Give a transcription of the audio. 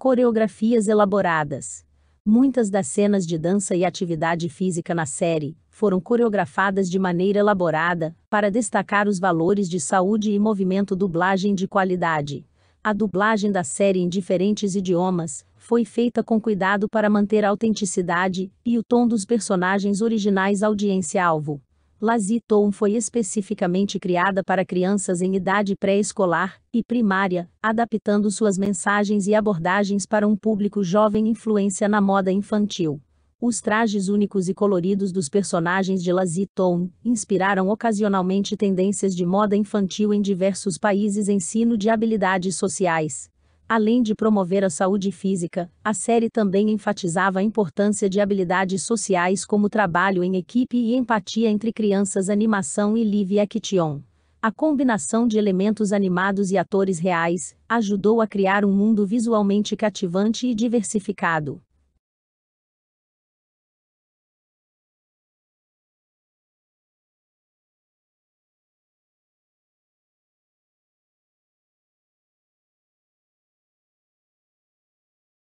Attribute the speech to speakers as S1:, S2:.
S1: coreografias elaboradas.
S2: Muitas das cenas de dança e atividade física na série foram coreografadas de maneira elaborada para destacar os valores de saúde e movimento dublagem de qualidade. A dublagem da série em diferentes idiomas foi feita com cuidado para manter a autenticidade e o tom dos personagens originais audiência-alvo. Laziton foi especificamente criada para crianças em idade pré-escolar e primária, adaptando suas mensagens e abordagens para um público jovem influência na moda infantil. Os trajes únicos e coloridos dos personagens de Laziton inspiraram ocasionalmente tendências de moda infantil em diversos países ensino de habilidades sociais, Além de promover a saúde física, a série também enfatizava a importância de habilidades sociais como trabalho em equipe e empatia entre crianças, animação e live action. A combinação de elementos animados e atores reais ajudou a criar um mundo visualmente cativante e diversificado.